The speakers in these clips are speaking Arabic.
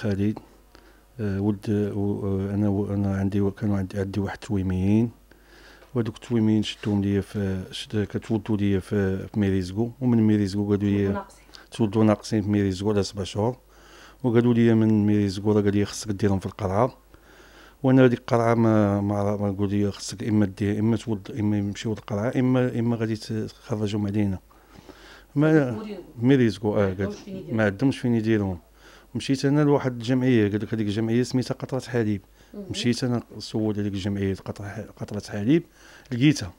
خالد آه، ولد آه، انا انا عندي كانوا عندي, عندي واحد التويميين وهذوك التويميين شدوهم ليا في شد كتولدوا ليا في, ميريزكو ومن ميريزكو قالوا لي تولدوا ناقصين في ميريزكو على سبع شهور وقالوا لي من ميريزكو راه قال لي خصك ديرهم في القرعه وانا هذيك القرعه ما ما, قالوا لي خصك اما دير اما تولد اما يمشيو للقرعه اما اما غادي تخرجهم علينا ما ميريزكو اه ما عندهمش فين يديرهم مشيت انا لواحد الجمعيه قال لك هذيك الجمعيه سميتها قطره حليب مشيت انا سولت هذيك الجمعيه قطره حليب لقيتها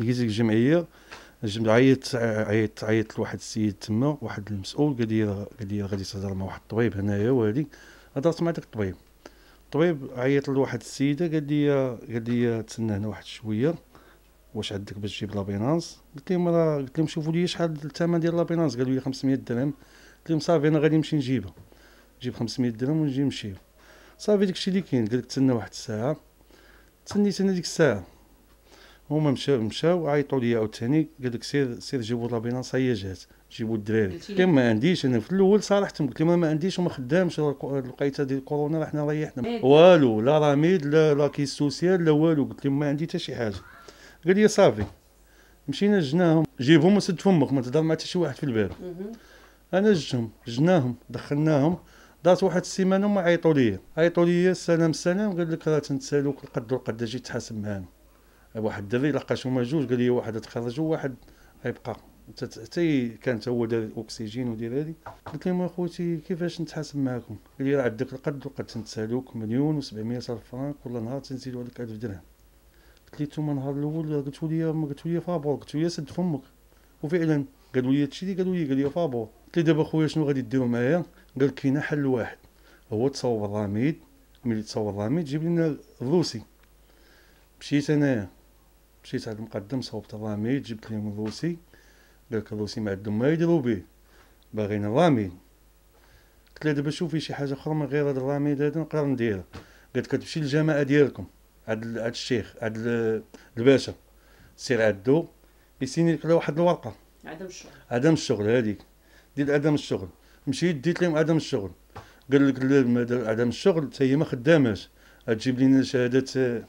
لقيت ديك الجمعيه عيطت عيطت عيطت لواحد السيد تما واحد المسؤول قال لي قال لي غادي تهضر مع واحد الطبيب هنايا وهادي هضرت مع داك الطبيب الطبيب عيط لواحد السيده قال لي قال لي تسنى هنا واحد شويه واش عندك باش تجيب لابينانس قلت لهم راه قلت لهم شوفوا لي شحال الثمن ديال لابينانس قالوا لي 500 درهم قلت لهم صافي انا غادي نمشي نجيبها جيب 500 درهم ونجي نمشيو صافي داكشي اللي كاين قالك تسنى واحد الساعه تسنيت انا ديك الساعه هما مشاو مشاو عيطوا ليا عاوتاني قال لك سير سير جيبوا لابيلانس هي جات جيبوا الدراري قلت ما عنديش انا في الاول صالحتهم قلت لهم ما عنديش وما خدامش لقيت هذه الكورونا راه حنا ريحنا إيه. والو لا راميد لا لا كيس سوسيال لا والو قلت لهم ما عندي حتى شي حاجه قال لي صافي مشينا جناهم جيبهم وسد فمك ما تهضر مع حتى شي واحد في الباب انا جتهم جناهم دخلناهم دارت واحد السيمانه وما عيطوا ليا عيطوا ليا السلام السلام قال لك راه تنسالوك القد القدر جيت تحاسب معانا واحد الدري لقاش هما جوج قال لي واحد تخرج وواحد غيبقى حتى كان هو داير الاكسجين ودير هادي قلت لهم اخوتي كيفاش نتحاسب معاكم قال لي راه عندك القد وقد تنتسالوك مليون و700 الف فرانك كل نهار تنزيدوا عليك 1000 درهم قلت لي نتوما النهار الاول قلتوا لي قلتوا لي فابور قلتوا لي سد فمك وفعلا قالوا لي هادشي اللي قالوا لي قال لي فابور قلت لي دابا خويا شنو غادي ديروا معايا قال كاين حل واحد هو تصور رميد ملي تصور رميد جيب لنا الروسي مشيت انايا مشيت عند المقدم صوبت الرميد جبت لهم الروسي قالك الروسي ما عندهم ما يديروا به باغينا الرميد قلت له دابا شوفي شي حاجه اخرى من غير هذا الرميد هذا نقدر نديرها قالت كتمشي للجماعه ديالكم عند عند الشيخ عند الباشا سير عندو يسيني لك واحد الورقه عدم الشغل عدم الشغل هذيك دير عدم الشغل مشيت ديت لهم عدم الشغل قال لك لا عدم الشغل حتى هي ما خداماش تجيب لنا شهاده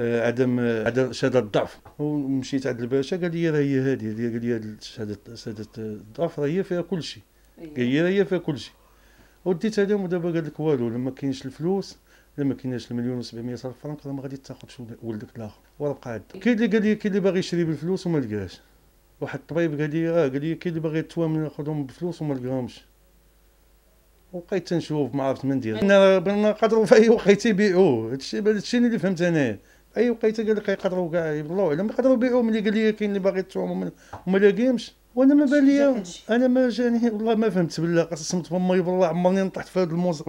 آه، عدم عدم شهاده الضعف ومشيت عند الباشا قال لي راه هي هذه قال لي شهاده شهاده الضعف راه هي فيها كل شيء أيوة. قال لي راه هي فيها كل شيء وديتها لهم ودابا قال لك والو لما كاينش الفلوس لما كايناش المليون و700 الف فرنك راه ما غادي تاخذش ولدك الاخر وراه بقى عندك أيوة. كاين اللي قال لي كاين اللي باغي يشري بالفلوس وما لقاش واحد الطبيب قال لي اه قال لي كاين اللي باغي التوامل ياخذهم بفلوس وما لقاهمش وبقيت تنشوف ما عرفت من ندير انا قدروا في اي وقيته يبيعوه هادشي هادشي اللي فهمت انايا اي وقيت قال لك يقدروا كاع الله اعلم يقدروا يبيعوه ملي قال لي كاين اللي باغي التوامل وما لاقيهمش وانا ما بان انا ما جاني والله ما فهمت بالله قسم فمي والله عمرني نطحت في هذا الموز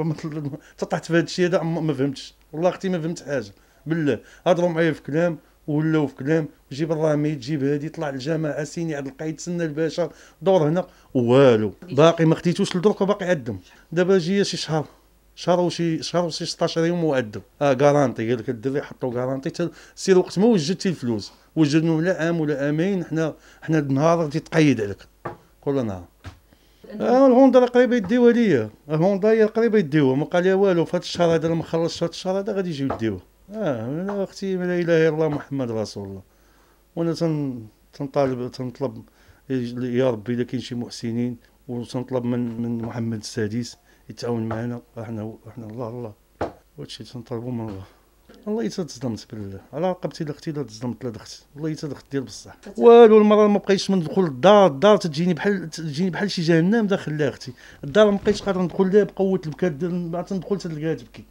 طحت في هذا الشيء هذا ما فهمتش والله اختي ما فهمت حاجه بالله هضروا معايا في كلام ولاو في كلام جيب الرامي جيب هادي طلع الجماعه سيني عبد القايد سنى الباشا دور هنا والو باقي ما خديتوش لدرك باقي عدم دابا جي شي شهر شهر وشي شهر وشي 16 يوم وعدم اه كارانتي قال لك الدري حطوا كارانتي سير وقت ما وجدتي الفلوس وجدنا ولا عام ولا عامين حنا حنا النهار غادي تقيد عليك كل نهار آه الهوندا راه قريبه يديوها ليا الهوندا هي قريبه يديوها ما قال لي والو في هذا الشهر هذا ما خلصش هذا الشهر هذا غادي يجيو يديوها اه من اختي من لا اله الا الله محمد رسول الله وانا تنطالب تنطلب يا ربي الا كاين شي محسنين وتنطلب من من محمد السادس يتعاون معنا احنا احنا الله الله وهادشي تنطلبو من الله والله حتى تصدمت بالله على رقبتي الاختي لا تصدمت لا دخت والله يتا دخت ديال بصح والو المره ما بقيتش ندخل للدار الدار تجيني بحال تجيني بحال شي جهنم داخل لها اختي الدار ما بقيتش قادر ندخل لها بقوه البكاء ما تندخل تلقاها تبكي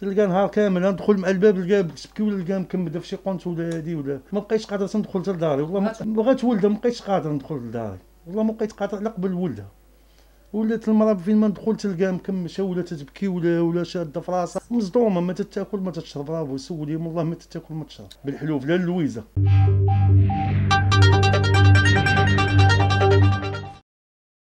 تلقى نهار كامل ندخل مع الباب تلقى تبكي ولا تلقى مكمده في شي قنت ولا هادي ولا ما بقيتش قادر ندخل حتى لداري والله بغات ولدها ما بقيتش قادر ندخل لداري والله ما بقيت قادر لا قبل ولدها ولات المرا فين ما ندخل تلقاها مكمشه ولا تتبكي ولا ولا شاده في راسها مصدومه ما تتاكل ما تشرب راه سولي والله ما تتاكل ما تشرب بالحلوف لا اللويزه